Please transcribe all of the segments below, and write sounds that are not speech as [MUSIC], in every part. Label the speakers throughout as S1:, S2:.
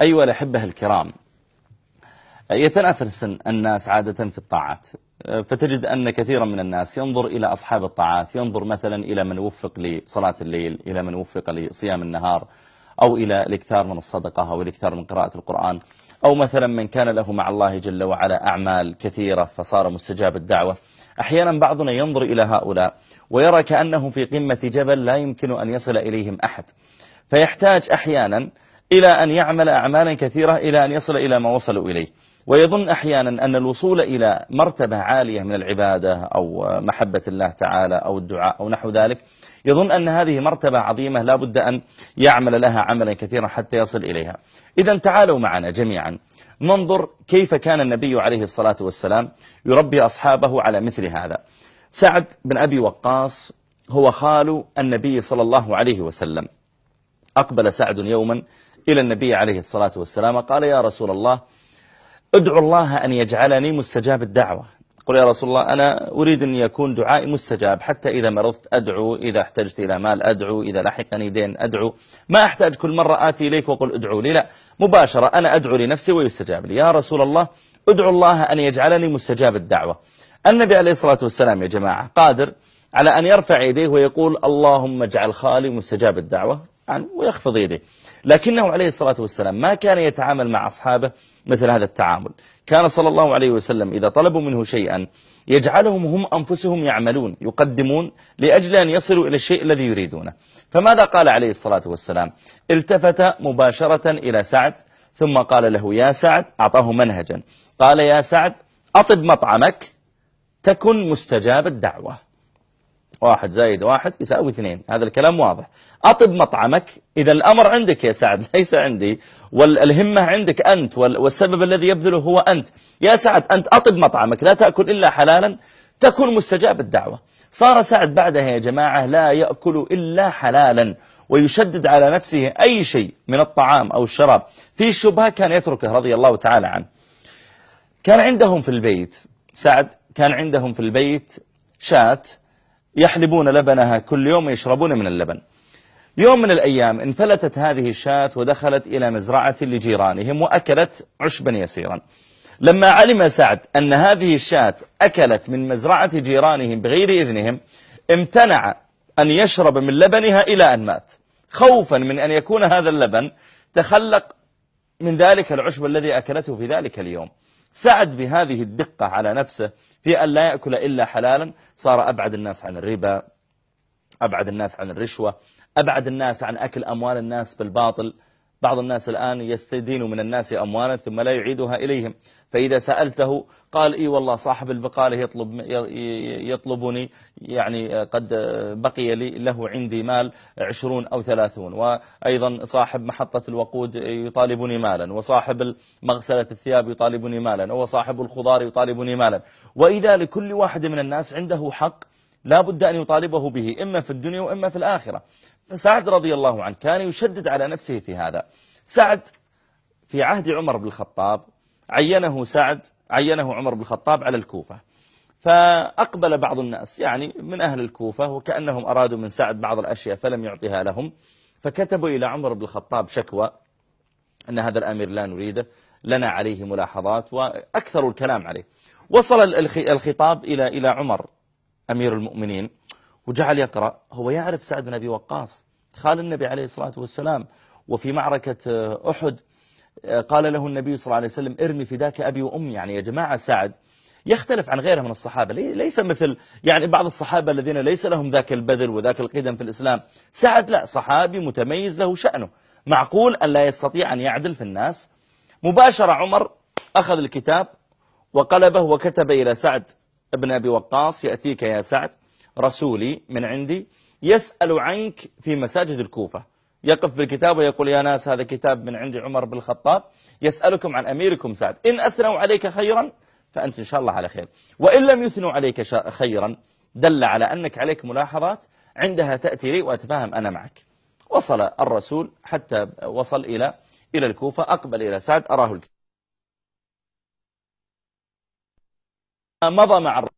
S1: أيها الأحبة الكرام يتنافس الناس عادة في الطاعات فتجد أن كثيرا من الناس ينظر إلى أصحاب الطاعات ينظر مثلا إلى من وفق لصلاة الليل إلى من وفق لصيام النهار أو إلى الاكثار من الصدقة أو الاكثار من قراءة القرآن أو مثلا من كان له مع الله جل وعلا أعمال كثيرة فصار مستجاب الدعوة أحيانا بعضنا ينظر إلى هؤلاء ويرى كأنهم في قمة جبل لا يمكن أن يصل إليهم أحد فيحتاج أحيانا إلى أن يعمل أعمالا كثيرة إلى أن يصل إلى ما وصلوا إليه ويظن أحيانا أن الوصول إلى مرتبة عالية من العبادة أو محبة الله تعالى أو الدعاء أو نحو ذلك يظن أن هذه مرتبة عظيمة لا بد أن يعمل لها عملا كثيرا حتى يصل إليها إذا تعالوا معنا جميعا ننظر كيف كان النبي عليه الصلاة والسلام يربي أصحابه على مثل هذا سعد بن أبي وقاص هو خال النبي صلى الله عليه وسلم أقبل سعد يوما إلى النبي عليه الصلاة والسلام قال يا رسول الله ادعو الله أن يجعلني مستجاب الدعوة قل يا رسول الله أنا أريد أن يكون دعائي مستجاب حتى إذا مرضت أدعو إذا احتجت إلى مال أدعو إذا لحقني دين أدعو ما أحتاج كل مرة آتي إليك وقل ادعو لي لا مباشرة أنا أدعو لنفسي ويستجاب لي يا رسول الله ادعو الله أن يجعلني مستجاب الدعوة النبي عليه الصلاة والسلام يا جماعة قادر على أن يرفع يديه ويقول اللهم اجعل خالي مستجاب الدعوة عنه ويخفض يديه لكنه عليه الصلاة والسلام ما كان يتعامل مع أصحابه مثل هذا التعامل كان صلى الله عليه وسلم إذا طلبوا منه شيئا يجعلهم هم أنفسهم يعملون يقدمون لأجل أن يصلوا إلى الشيء الذي يريدونه فماذا قال عليه الصلاة والسلام التفت مباشرة إلى سعد ثم قال له يا سعد أعطاه منهجا قال يا سعد أطب مطعمك تكن مستجاب الدعوة واحد زائد واحد يساوي اثنين هذا الكلام واضح أطب مطعمك إذا الأمر عندك يا سعد [LAUGHS] ليس عندي والهمة عندك أنت والسبب الذي يبذله هو أنت يا سعد أنت أطب مطعمك لا تأكل إلا حلالا تكون مستجاب الدعوة صار سعد بعدها يا جماعة لا يأكل إلا حلالا ويشدد على نفسه أي شيء من الطعام أو الشراب في الشبهة كان يتركه رضي الله تعالى عنه كان عندهم في البيت سعد كان عندهم في البيت شات يحلبون لبنها كل يوم ويشربون من اللبن يوم من الأيام انفلتت هذه الشاة ودخلت إلى مزرعة لجيرانهم وأكلت عشبا يسيرا لما علم سعد أن هذه الشاة أكلت من مزرعة جيرانهم بغير إذنهم امتنع أن يشرب من لبنها إلى أن مات خوفا من أن يكون هذا اللبن تخلق من ذلك العشب الذي أكلته في ذلك اليوم سعد بهذه الدقة على نفسه في أن لا يأكل إلا حلالا صار أبعد الناس عن الربا أبعد الناس عن الرشوة أبعد الناس عن أكل أموال الناس بالباطل بعض الناس الآن يستدين من الناس أموالا ثم لا يعيدها إليهم فإذا سألته قال إي والله صاحب البقالة يطلب يطلبني يعني قد بقي لي له عندي مال عشرون أو ثلاثون وأيضا صاحب محطة الوقود يطالبني مالا وصاحب مغسلة الثياب يطالبني مالا وصاحب الخضار يطالبني مالا وإذا لكل واحد من الناس عنده حق لا بد أن يطالبه به إما في الدنيا وإما في الآخرة فسعد رضي الله عنه كان يشدد على نفسه في هذا سعد في عهد عمر بن الخطاب عينه سعد عينه عمر بن الخطاب على الكوفة فأقبل بعض الناس يعني من أهل الكوفة وكأنهم أرادوا من سعد بعض الأشياء فلم يعطيها لهم فكتبوا إلى عمر بن الخطاب شكوى أن هذا الأمير لا نريده لنا عليه ملاحظات وأكثر الكلام عليه وصل الخطاب إلى إلى عمر أمير المؤمنين وجعل يقرأ هو يعرف سعد بن أبي وقاص خال النبي عليه الصلاة والسلام وفي معركة آه، أحد آه، قال له النبي صلى الله عليه وسلم ارمي في ذاك أبي وأمي يعني يا جماعة سعد يختلف عن غيره من الصحابة ليس مثل يعني بعض الصحابة الذين ليس لهم ذاك البذل وذاك القدم في الإسلام سعد لا صحابي متميز له شأنه معقول أن لا يستطيع أن يعدل في الناس مباشرة عمر أخذ الكتاب وقلبه وكتب إلى سعد ابن أبي وقاص يأتيك يا سعد رسولي من عندي يسأل عنك في مساجد الكوفة يقف بالكتاب ويقول يا ناس هذا كتاب من عند عمر بن الخطاب يسألكم عن أميركم سعد إن أثنوا عليك خيرا فأنت إن شاء الله على خير وإن لم يثنوا عليك خيرا دل على أنك عليك ملاحظات عندها تأتي لي وأتفاهم أنا معك وصل الرسول حتى وصل إلى إلى الكوفة أقبل إلى سعد أراه الكتاب مضى مع الرسول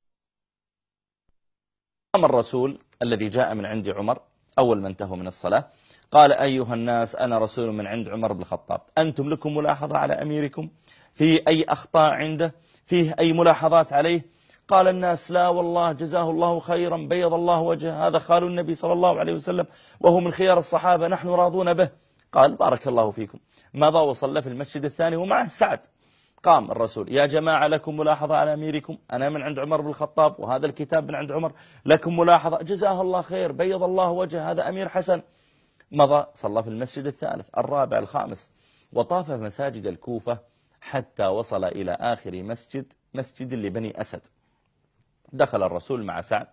S1: قام الرسول الذي جاء من عند عمر أول ما انتهوا من الصلاة قال أيها الناس أنا رسول من عند عمر بن الخطاب أنتم لكم ملاحظة على أميركم في أي أخطاء عنده فيه أي ملاحظات عليه قال الناس لا والله جزاه الله خيرا بيض الله وجهه هذا خال النبي صلى الله عليه وسلم وهو من خيار الصحابة نحن راضون به قال بارك الله فيكم مضى وصلى في المسجد الثاني ومعه سعد قام الرسول يا جماعة لكم ملاحظة على أميركم أنا من عند عمر بن الخطاب وهذا الكتاب من عند عمر لكم ملاحظة جزاه الله خير بيض الله وجه هذا أمير حسن مضى صلى في المسجد الثالث الرابع الخامس وطاف في مساجد الكوفة حتى وصل إلى آخر مسجد مسجد لبني أسد دخل الرسول مع سعد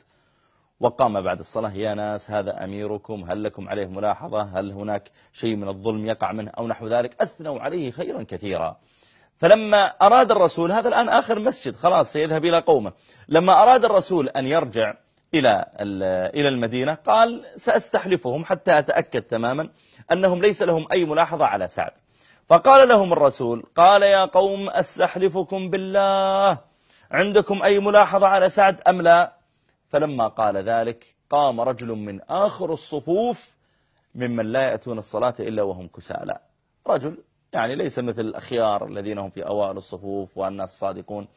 S1: وقام بعد الصلاة يا ناس هذا أميركم هل لكم عليه ملاحظة هل هناك شيء من الظلم يقع منه أو نحو ذلك أثنوا عليه خيرا كثيرا فلما أراد الرسول هذا الآن آخر مسجد خلاص سيذهب إلى قومه لما أراد الرسول أن يرجع إلى إلى المدينة قال سأستحلفهم حتى أتأكد تماما أنهم ليس لهم أي ملاحظة على سعد فقال لهم الرسول قال يا قوم أستحلفكم بالله عندكم أي ملاحظة على سعد أم لا فلما قال ذلك قام رجل من آخر الصفوف ممن لا يأتون الصلاة إلا وهم كسالى رجل يعني ليس مثل الأخيار الذين هم في أوائل الصفوف والناس الصادقون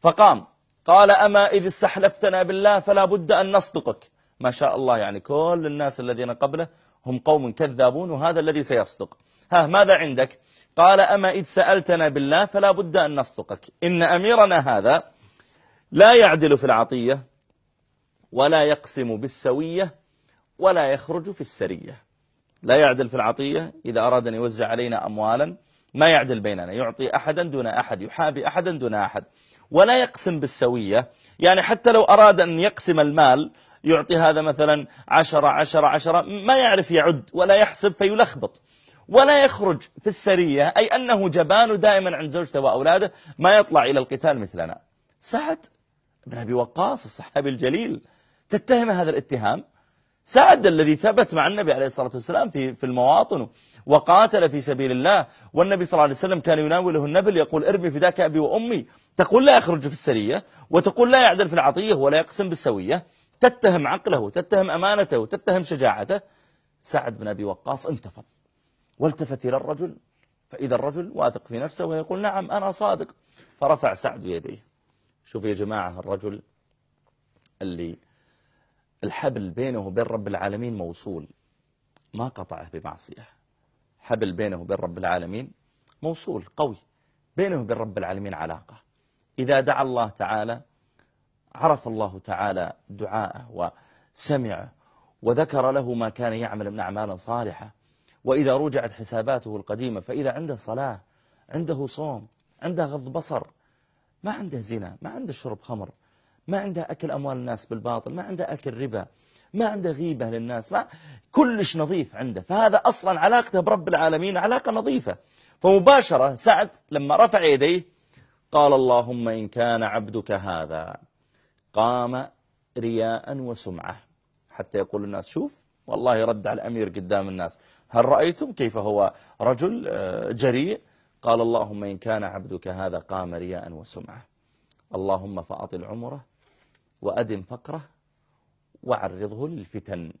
S1: فقام قال أما إذ استحلفتنا بالله فلا بد أن نصدقك ما شاء الله يعني كل الناس الذين قبله هم قوم كذابون وهذا الذي سيصدق ها ماذا عندك قال أما إذ سألتنا بالله فلا بد أن نصدقك إن أميرنا هذا لا يعدل في العطية ولا يقسم بالسوية ولا يخرج في السرية لا يعدل في العطية إذا أراد أن يوزع علينا أموالا ما يعدل بيننا يعطي أحدا دون أحد يحابي أحدا دون أحد ولا يقسم بالسوية يعني حتى لو أراد أن يقسم المال يعطي هذا مثلا عشرة عشرة عشرة ما يعرف يعد ولا يحسب فيلخبط ولا يخرج في السرية أي أنه جبان دائما عند زوجته وأولاده ما يطلع إلى القتال مثلنا سعد بن أبي وقاص الصحابي الجليل تتهم هذا الاتهام سعد الذي ثبت مع النبي عليه الصلاة والسلام في في المواطن وقاتل في سبيل الله والنبي صلى الله عليه وسلم كان يناوله النبل يقول ارمي فداك أبي وأمي تقول لا يخرج في السرية وتقول لا يعدل في العطية ولا يقسم بالسوية تتهم عقله تتهم أمانته تتهم شجاعته سعد بن أبي وقاص انتفض والتفت إلى الرجل فإذا الرجل واثق في نفسه ويقول نعم أنا صادق فرفع سعد يديه شوف يا جماعة الرجل اللي الحبل بينه وبين رب العالمين موصول ما قطعه بمعصية حبل بينه وبين رب العالمين موصول قوي بينه وبين رب العالمين علاقة إذا دعا الله تعالى عرف الله تعالى دعاءه وسمعه وذكر له ما كان يعمل من أعمال صالحة وإذا رجعت حساباته القديمة فإذا عنده صلاة عنده صوم عنده غض بصر ما عنده زنا ما عنده شرب خمر ما عنده أكل أموال الناس بالباطل ما عنده أكل ربا ما عنده غيبة للناس ما كلش نظيف عنده فهذا أصلا علاقته برب العالمين علاقة نظيفة فمباشرة سعد لما رفع يديه قال اللهم إن كان عبدك هذا قام رياء وسمعة حتى يقول الناس شوف والله رد على الأمير قدام الناس هل رأيتم كيف هو رجل آه، جريء قال اللهم إن كان عبدك هذا قام رياء وسمعة اللهم فأطل عمره وأدم فقره وعرضه للفتن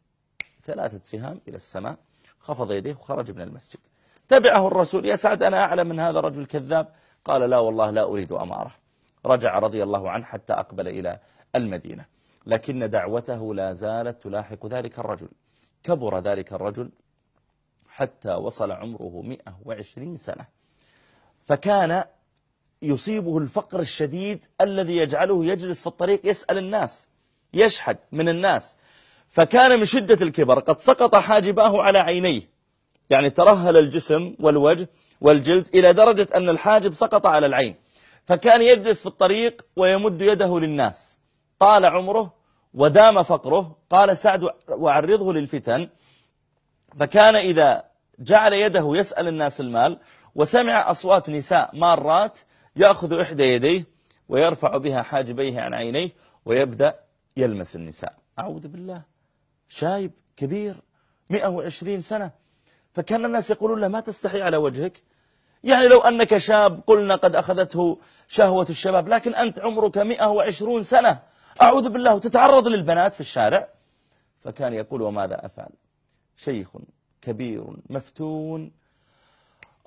S1: ثلاثة سهام إلى السماء خفض يديه وخرج من المسجد تبعه الرسول يا سعد أنا أعلم من هذا الرجل الكذاب قال لا والله لا أريد أمارة رجع رضي الله عنه حتى أقبل إلى المدينة لكن دعوته لا زالت تلاحق ذلك الرجل كبر ذلك الرجل حتى وصل عمره 120 سنة فكان يصيبه الفقر الشديد الذي يجعله يجلس في الطريق يسأل الناس يشحد من الناس فكان من شدة الكبر قد سقط حاجباه على عينيه يعني ترهل الجسم والوجه والجلد إلى درجة أن الحاجب سقط على العين فكان يجلس في الطريق ويمد يده للناس طال عمره ودام فقره قال سعد وعرضه للفتن فكان إذا جعل يده يسأل الناس المال وسمع أصوات نساء مارات يأخذ إحدى يديه ويرفع بها حاجبيه عن عينيه ويبدأ يلمس النساء أعوذ بالله شايب كبير 120 سنة فكان الناس يقولون له ما تستحي على وجهك يعني لو أنك شاب قلنا قد أخذته شهوة الشباب لكن أنت عمرك 120 سنة أعوذ بالله تتعرض للبنات في الشارع فكان يقول وماذا أفعل شيخ كبير مفتون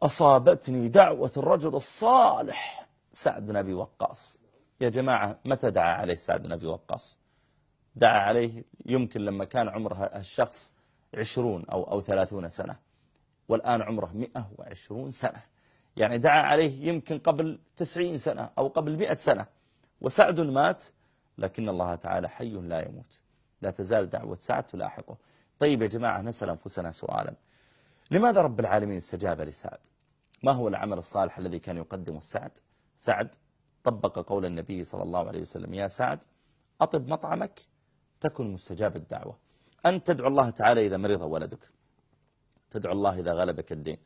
S1: أصابتني دعوة الرجل الصالح سعد بن أبي وقاص يا جماعة متى دعا عليه سعد بن أبي وقاص دعا عليه يمكن لما كان عمر الشخص عشرون أو, أو ثلاثون سنة والآن عمره مئة وعشرون سنة يعني دعا عليه يمكن قبل تسعين سنة أو قبل مئة سنة وسعد مات لكن الله تعالى حي لا يموت لا تزال دعوة سعد تلاحقه طيب يا جماعة نسأل أنفسنا سؤالا لماذا رب العالمين استجاب لسعد ما هو العمل الصالح الذي كان يقدمه سعد سعد طبق قول النبي صلى الله عليه وسلم يا سعد أطب مطعمك تكن مستجاب الدعوة أن تدعو الله تعالى إذا مرض ولدك تدعو الله إذا غلبك الدين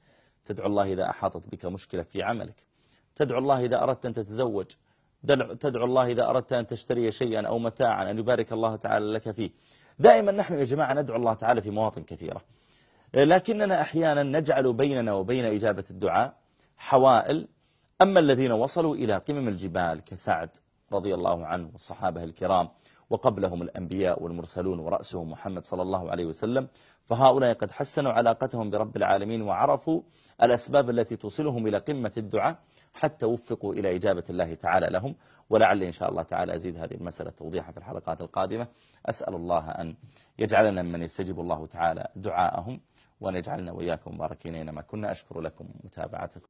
S1: تدعو الله إذا أحاطت بك مشكلة في عملك تدعو الله إذا أردت أن تتزوج تدعو الله إذا أردت أن تشتري شيئا أو متاعا أن يبارك الله تعالى لك فيه دائما نحن يا جماعة ندعو الله تعالى في مواطن كثيرة لكننا أحيانا نجعل بيننا وبين إجابة الدعاء حوائل أما الذين وصلوا إلى قمم الجبال كسعد رضي الله عنه والصحابة الكرام وقبلهم الأنبياء والمرسلون ورأسهم محمد صلى الله عليه وسلم فهؤلاء قد حسنوا علاقتهم برب العالمين وعرفوا الأسباب التي توصلهم إلى قمة الدعاء حتى وفقوا إلى إجابة الله تعالى لهم ولعل إن شاء الله تعالى أزيد هذه المسألة توضيحا في الحلقات القادمة أسأل الله أن يجعلنا من يستجيب الله تعالى دعاءهم وأن يجعلنا وإياكم مباركين أينما كنا أشكر لكم متابعتكم